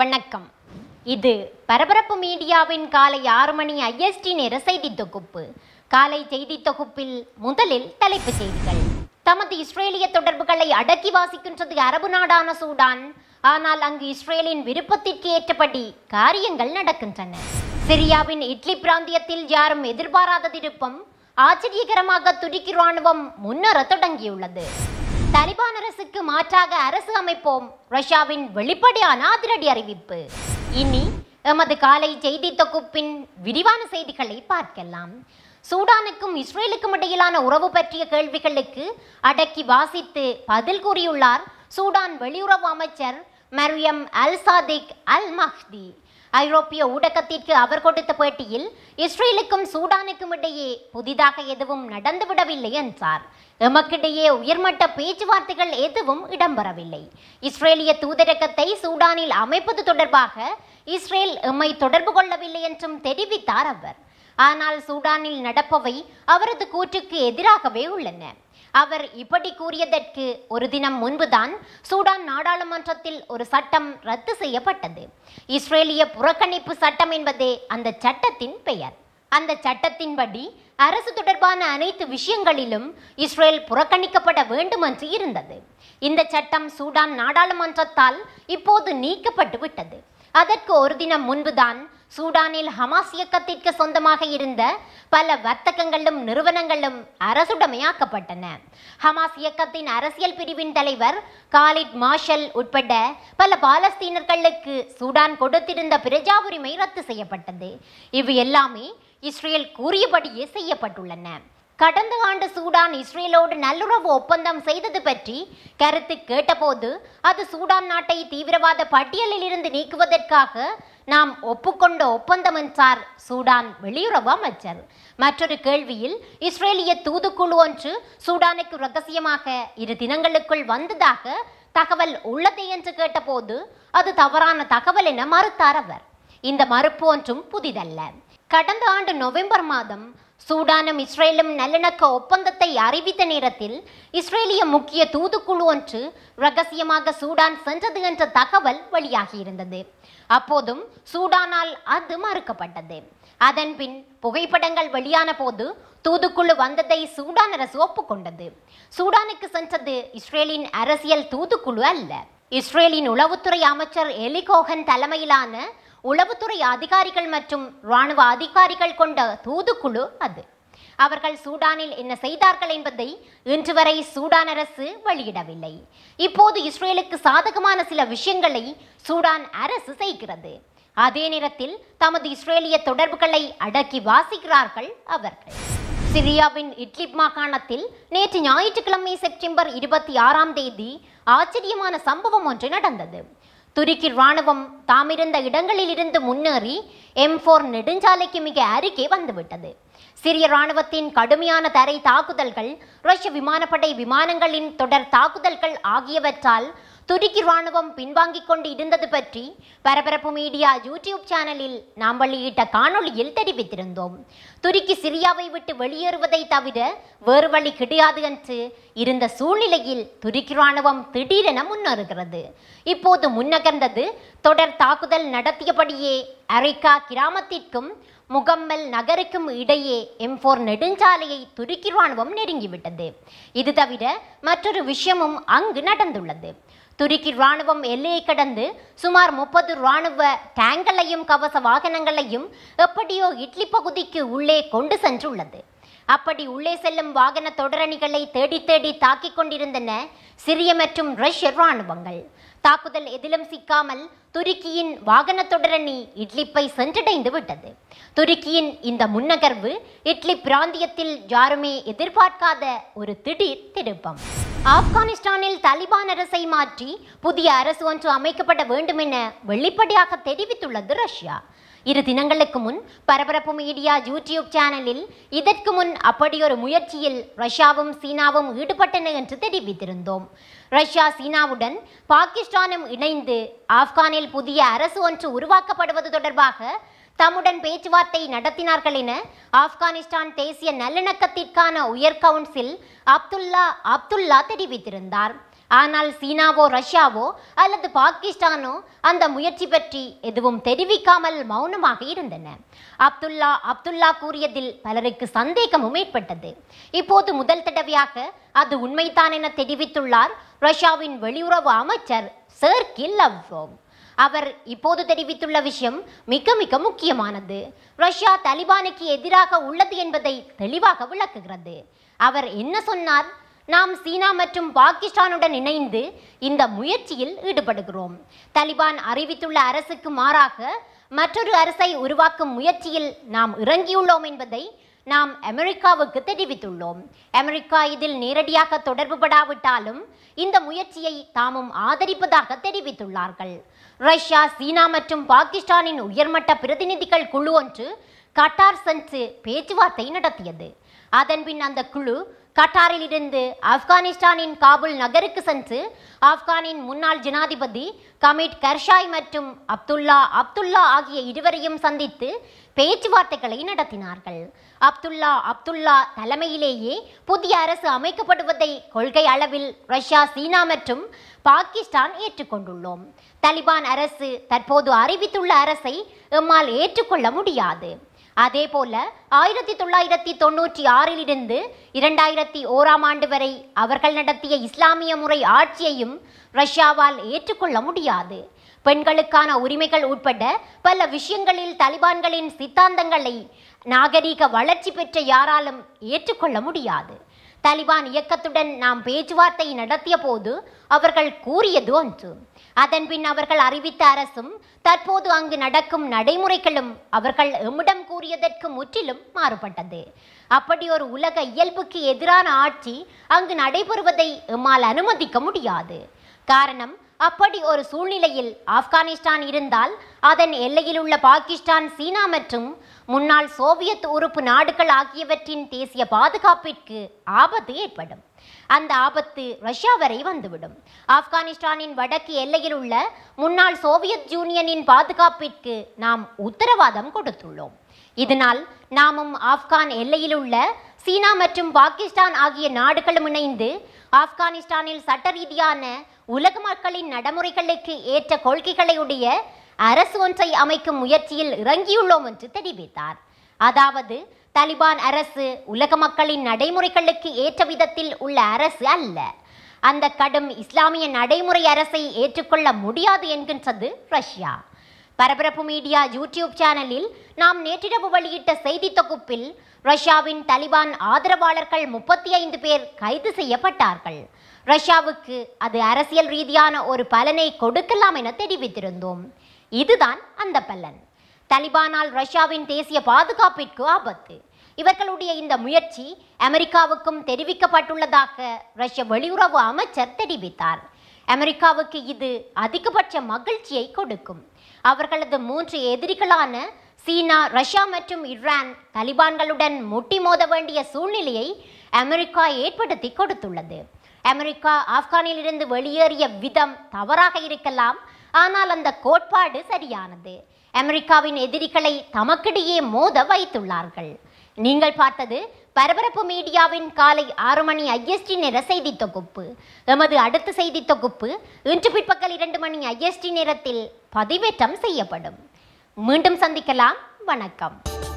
வணக்கம் இது பரபரப்பு மீடியாவின் காலை ஆறு மணி ஐஎஸ்டி நேர செய்தி தொகுப்பு காலை செய்தி தொகுப்பில் முதலில் தலைப்பு செய்திகள் தமது இஸ்ரேலிய தொடர்புகளை அடக்கி வாசிக்கின்றது அரபு நாடான சூடான் ஆனால் அங்கு இஸ்ரேலின் விருப்பத்திற்கு ஏற்றபடி காரியங்கள் நடக்கின்றன சிரியாவின் இட்லி பிராந்தியத்தில் யாரும் எதிர்பாராத திருப்பம் ஆச்சரியகரமாக துருக்கி ராணுவம் முன்னர தொடங்கியுள்ளது தலிபான் அரசுக்கு மாற்றாக அரசு அமைப்போம் ரஷ்யாவின் வெளிப்படையான அதிரடி அறிவிப்பு இனி எமது காலை செய்தி தொகுப்பின் விரிவான செய்திகளை பார்க்கலாம் சூடானுக்கும் இஸ்ரேலுக்கும் இடையிலான உறவு பற்றிய கேள்விகளுக்கு அடக்கி வாசித்து பதில் கூறியுள்ளார் சூடான் வெளியுறவு அமைச்சர் மரியம் அல் சாதிக் அல் மஹ்தி ஐரோப்பிய ஊடகத்திற்கு அவர் கொடுத்த பேட்டியில் இஸ்ரேலுக்கும் சூடானுக்கும் இடையே புதிதாக எதுவும் நடந்துவிடவில்லை என்றார் எமக்கிடையே உயர்மட்ட பேச்சுவார்த்தைகள் எதுவும் இடம்பெறவில்லை இஸ்ரேலிய தூதரகத்தை சூடானில் அமைப்பது தொடர்பாக இஸ்ரேல் எம்மை தொடர்பு கொள்ளவில்லை என்றும் தெரிவித்தார் அவர் ஆனால் சூடானில் நடப்பவை அவரது கூற்றுக்கு எதிராகவே உள்ளன அவர் இப்படி கூறியதற்கு ஒரு தினம் முன்புதான் சூடான் நாடாளுமன்றத்தில் ஒரு சட்டம் ரத்து செய்யப்பட்டது இஸ்ரேலிய புறக்கணிப்பு சட்டம் என்பதே அந்த சட்டத்தின் பெயர் அந்த சட்டத்தின்படி அரசு தொடர்பான அனைத்து விஷயங்களிலும் இஸ்ரேல் புறக்கணிக்கப்பட வேண்டும் என்று இருந்தது இந்த சட்டம் சூடான் நாடாளுமன்றத்தால் இப்போது நீக்கப்பட்டு விட்டது அதற்கு ஒரு தினம் முன்புதான் சூடானில் ஹமாஸ் இயக்கத்திற்கு சொந்தமாக இருந்த பல வர்த்தகங்களும் நிறுவனங்களும் அரசுடமையாக்கப்பட்டன ஹமாஸ் இயக்கத்தின் அரசியல் பிரிவின் தலைவர் காலிட் மார்ஷல் உட்பட பல பாலஸ்தீனர்களுக்கு சூடான் கொடுத்திருந்த பிரஜா உரிமை ரத்து செய்யப்பட்டது இவை எல்லாமே இஸ்ரேல் கூறியபடியே செய்யப்பட்டுள்ளன கடந்த ஆண்டு சூடான் இஸ்ரேலோடு நல்லுறவு ஒப்பந்தம் செய்தது பற்றி கருத்து கேட்டபோது அது சூடான் நாட்டை தீவிரவாத பட்டியலில் இருந்து நீக்குவதற்காக நாம் ஒப்புக்கொண்ட ஒப்பந்தம் என்றார் சூடான் வெளியுறவு அமைச்சர் மற்றொரு கேள்வியில் இஸ்ரேலிய தூதுக்குழு ஒன்று சூடானுக்கு ரகசியமாக இரு தினங்களுக்குள் வந்ததாக தகவல் உள்ளது என்று கேட்டபோது அது தவறான தகவல் என மறுத்தார் அவர் இந்த மறுப்பு ஒன்றும் புதிதல்ல கடந்த ஆண்டு நவம்பர் மாதம் சூடானும் இஸ்ரேலும் நல்லிணக்க ஒப்பந்தத்தை அறிவித்த நேரத்தில் இஸ்ரேலிய முக்கிய தூதுக்குழு ஒன்று ரகசியமாக சூடான் சென்றது என்ற தகவல் வெளியாகியிருந்தது அப்போதும் சூடானால் அது மறுக்கப்பட்டது அதன் பின் புகைப்படங்கள் வெளியான போது தூதுக்குழு வந்ததை சூடான் அரசு ஒப்புக்கொண்டது சூடானுக்கு சென்றது இஸ்ரேலின் அரசியல் தூதுக்குழு அல்ல இஸ்ரேலின் உளவுத்துறை அமைச்சர் எலிகோகன் தலைமையிலான உளவுத்துறை அதிகாரிகள் மற்றும் ராணுவ அதிகாரிகள் கொண்ட தூதுக்குழு அது அவர்கள் சூடானில் என்ன செய்தார்கள் என்பதை இன்று வரை சூடான் அரசு வெளியிடவில்லை இப்போது இஸ்ரேலுக்கு சாதகமான சில விஷயங்களை சூடான் அரசு செய்கிறது அதே நேரத்தில் தமது இஸ்ரேலிய தொடர்புகளை அடக்கி வாசிக்கிறார்கள் அவர்கள் சிரியாவின் இட்லிப் மாகாணத்தில் நேற்று ஞாயிற்றுக்கிழமை செப்டம்பர் இருபத்தி ஆறாம் தேதி ஆச்சரியமான சம்பவம் ஒன்று நடந்தது துருக்கி இராணுவம் தாமிருந்த இடங்களிலிருந்து முன்னேறி எம் ஃபோர் நெடுஞ்சாலைக்கு மிக அருகே வந்துவிட்டது சிரிய இராணுவத்தின் கடுமையான தரை தாக்குதல்கள் ரஷ்ய விமானப்படை விமானங்களின் தொடர் தாக்குதல்கள் ஆகியவற்றால் துருக்கி ராணுவம் பின்வாங்கிக் கொண்டு இருந்தது பற்றி பரபரப்பு மீடியா யூடியூப் சேனலில் நாம் வெளியிட்ட காணொளியில் தெரிவித்திருந்தோம் துருக்கி சிரியாவை விட்டு வெளியேறுவதை தவிர வேறு வழி கிடையாது என்று இருந்த சூழ்நிலையில் துருக்கி ராணுவம் திடீரென முன்னேறுகிறது இப்போது முன்னகர்ந்தது தொடர் தாக்குதல் நடத்தியபடியே அரிக்கா கிராமத்திற்கும் முகம்மல் நகருக்கும் இடையே எம் போர் நெடுஞ்சாலையை துருக்கி ராணுவம் நெருங்கிவிட்டது இது தவிர மற்றொரு விஷயமும் அங்கு நடந்துள்ளது துருக்கி ராணுவம் எல்லையை கடந்து சுமார் முப்பது ராணுவ டேங்களையும் கவச வாகனங்களையும் எப்படியோ இட்லி பகுதிக்கு உள்ளே கொண்டு சென்றுள்ளது அப்படி உள்ளே செல்லும் வாகன தொடரணிகளை தேடி தேடி தாக்கிக் கொண்டிருந்தன சிறிய மற்றும் ரஷ்ய ராணுவங்கள் தாக்குதல் எதிலும் சிக்காமல் துருக்கியின் வாகன தொடரணி இட்லிப்பை சென்றடைந்து விட்டது துருக்கியின் இந்த முன்னகர்வு இட்லி பிராந்தியத்தில் யாருமே எதிர்பார்க்காத ஒரு திடீர் திருப்பம் ஆப்கானிஸ்தானில் தலிபான் அரசை மாற்றி புதிய அரசு ஒன்று அமைக்கப்பட வேண்டும் என வெளிப்படையாக தெரிவித்துள்ளது ரஷ்யா இரு தினங்களுக்கு முன் பரபரப்பு மீடியா யூடியூப் சேனலில் இதற்கு முன் அப்படியொரு முயற்சியில் ரஷ்யாவும் சீனாவும் ஈடுபட்டன என்று தெரிவித்திருந்தோம் ரஷ்யா சீனாவுடன் பாகிஸ்தானும் இணைந்து ஆப்கானில் புதிய அரசு ஒன்று உருவாக்கப்படுவது தொடர்பாக தம்முடன் பேச்சுவார்த்தை நடத்தினார்கள் என ஆப்கானிஸ்தான் தேசிய நல்லிணக்கத்திற்கான உயர் கவுன்சில் அப்துல்லா அப்துல்லா தெரிவித்திருந்தார் ஆனால் சீனாவோ ரஷ்யாவோ அல்லது பாகிஸ்தானோ அந்த முயற்சி பற்றி எதுவும் தெரிவிக்காமல் மௌனமாக இருந்தன அப்துல்லா அப்துல்லா கூறியதில் பலருக்கு சந்தேகமும் ஏற்பட்டது இப்போது முதல் தடவையாக அது உண்மைதான் என தெரிவித்துள்ளார் ரஷ்யாவின் வெளியுறவு அமைச்சர் சர்கில் லவ்ரோவ் அவர் இப்போது தெரிவித்துள்ள விஷயம் மிக மிக முக்கியமானது ரஷ்யா தலிபானுக்கு எதிராக உள்ளது என்பதை தெளிவாக விளக்குகிறது அவர் என்ன சொன்னார் நாம் சீனா மற்றும் பாகிஸ்தானுடன் இணைந்து இந்த முயற்சியில் ஈடுபடுகிறோம் தலிபான் அறிவித்துள்ள அரசுக்கு மாறாக மற்றொரு அரசை உருவாக்கும் முயற்சியில் நாம் இறங்கியுள்ளோம் என்பதை நாம் அமெரிக்காவுக்கு தெரிவித்துள்ளோம் அமெரிக்கா இதில் நேரடியாக தொடர்பு படாவிட்டாலும் இந்த முயற்சியை தாமும் ஆதரிப்பதாக தெரிவித்துள்ளார்கள் ரஷ்யா சீனா மற்றும் பாகிஸ்தானின் உயர்மட்ட பிரதிநிதிகள் குழு ஒன்று கட்டார் சென்று பேச்சுவார்த்தை நடத்தியது அதன்பின் அந்த குழு கட்டாரில் இருந்து ஆப்கானிஸ்தானின் காபுல் நகருக்கு சென்று ஆப்கானின் முன்னாள் ஜனாதிபதி கமிட் கர்ஷாய் மற்றும் அப்துல்லா அப்துல்லா ஆகிய இருவரையும் சந்தித்து பேச்சுவார்த்தைகளை நடத்தினார்கள் அப்துல்லா அப்துல்லா தலைமையிலேயே புதிய அரசு அமைக்கப்படுவதை கொள்கை அளவில் ரஷ்யா சீனா மற்றும் பாகிஸ்தான் ஏற்றுக்கொண்டுள்ளோம் தலிபான் அரசு தற்போது அறிவித்துள்ள அரசை எம்மால் ஏற்றுக்கொள்ள முடியாது அதே போல ஆயிரத்தி தொள்ளாயிரத்தி தொன்னூற்றி ஆறிலிருந்து இரண்டாயிரத்தி ஓராம் ஆண்டு வரை அவர்கள் நடத்திய இஸ்லாமிய முறை ஆட்சியையும் ரஷ்யாவால் ஏற்றுக்கொள்ள முடியாது பெண்களுக்கான உரிமைகள் உட்பட பல விஷயங்களில் தலிபான்களின் சித்தாந்தங்களை நாகரீக வளர்ச்சி பெற்ற யாராலும் ஏற்றுக்கொள்ள முடியாது தலிபான் இயக்கத்துடன் நாம் பேச்சுவார்த்தை நடத்திய போது அவர்கள் கூறியது ஒன்று அதன் பின் அவர்கள் அறிவித்த அரசும் தற்போது அங்கு நடக்கும் நடைமுறைகளும் அவர்கள் எம்மிடம் கூறியதற்கு முற்றிலும் மாறுபட்டது அப்படி ஒரு உலக இயல்புக்கு எதிரான ஆட்சி அங்கு நடைபெறுவதை எம்மால் அனுமதிக்க முடியாது காரணம் அப்படி ஒரு சூழ்நிலையில் ஆப்கானிஸ்தான் இருந்தால் அதன் எல்லையில் உள்ள பாகிஸ்தான் சீனா மற்றும் முன்னாள் சோவியத் உறுப்பு நாடுகள் ஆகியவற்றின் தேசிய பாதுகாப்பிற்கு ஆபத்து ஏற்படும் அந்த ஆபத்து ரஷ்யா வரை வந்துவிடும் ஆப்கானிஸ்தானின் வடக்கு எல்லையில் உள்ள முன்னாள் சோவியத் யூனியனின் பாதுகாப்பிற்கு நாம் உத்தரவாதம் கொடுத்துள்ளோம் இதனால் நாமும் ஆப்கான் எல்லையில் உள்ள சீனா மற்றும் பாகிஸ்தான் ஆகிய நாடுகளும் இணைந்து ஆப்கானிஸ்தானில் சட்ட ரீதியான உலக மக்களின் நடைமுறைகளுக்கு ஏற்ற கொள்கைகளையுடைய அரசு ஒன்றை அமைக்கும் முயற்சியில் இறங்கியுள்ளோம் என்று தெரிவித்தார் அதாவது தலிபான் அரசு உலக மக்களின் நடைமுறைகளுக்கு ஏற்ற விதத்தில் உள்ள அரசு அல்ல அந்த கடும் இஸ்லாமிய நடைமுறை அரசை ஏற்றுக்கொள்ள முடியாது என்கின்றது ரஷ்யா பரபரப்பு மீடியா யூடியூப் சேனலில் நாம் நேற்றிரவு வெளியிட்ட செய்தி தொகுப்பில் ரஷ்யாவின் தலிபான் ஆதரவாளர்கள் முப்பத்தி ஐந்து பேர் கைது செய்யப்பட்டார்கள் ரஷ்யாவுக்கு அது அரசியல் ரீதியான ஒரு பலனை கொடுக்கலாம் என தெரிவித்திருந்தோம் இதுதான் அந்த பலன் தலிபானால் ரஷ்யாவின் தேசிய பாதுகாப்பிற்கு ஆபத்து இவர்களுடைய இந்த முயற்சி அமெரிக்காவுக்கும் தெரிவிக்கப்பட்டுள்ளதாக ரஷ்ய வெளியுறவு அமைச்சர் தெரிவித்தார் அமெரிக்காவுக்கு இது அதிகபட்ச மகிழ்ச்சியை கொடுக்கும் அவர்களது மூன்று எதிரிகளான சீனா ரஷ்யா மற்றும் இரான் தலிபான்களுடன் முட்டி மோத வேண்டிய சூழ்நிலையை அமெரிக்கா ஏற்படுத்தி கொடுத்துள்ளது அமெரிக்கா ஆப்கானிலிருந்து வெளியேறிய விதம் தவறாக இருக்கலாம் ஆனால் அந்த கோட்பாடு சரியானது அமெரிக்காவின் எதிரிகளை தமக்கிடையே மோத வைத்துள்ளார்கள் நீங்கள் பார்த்தது பரபரப்பு மீடியாவின் காலை ஆறு மணி ஐஎஸ்டி நேர செய்தி தொகுப்பு எமது அடுத்த செய்தி தொகுப்பு இன்று பிற்பகல் இரண்டு மணி ஐஎஸ்டி நேரத்தில் பதிவேற்றம் செய்யப்படும் மீண்டும் சந்திக்கலாம் வணக்கம்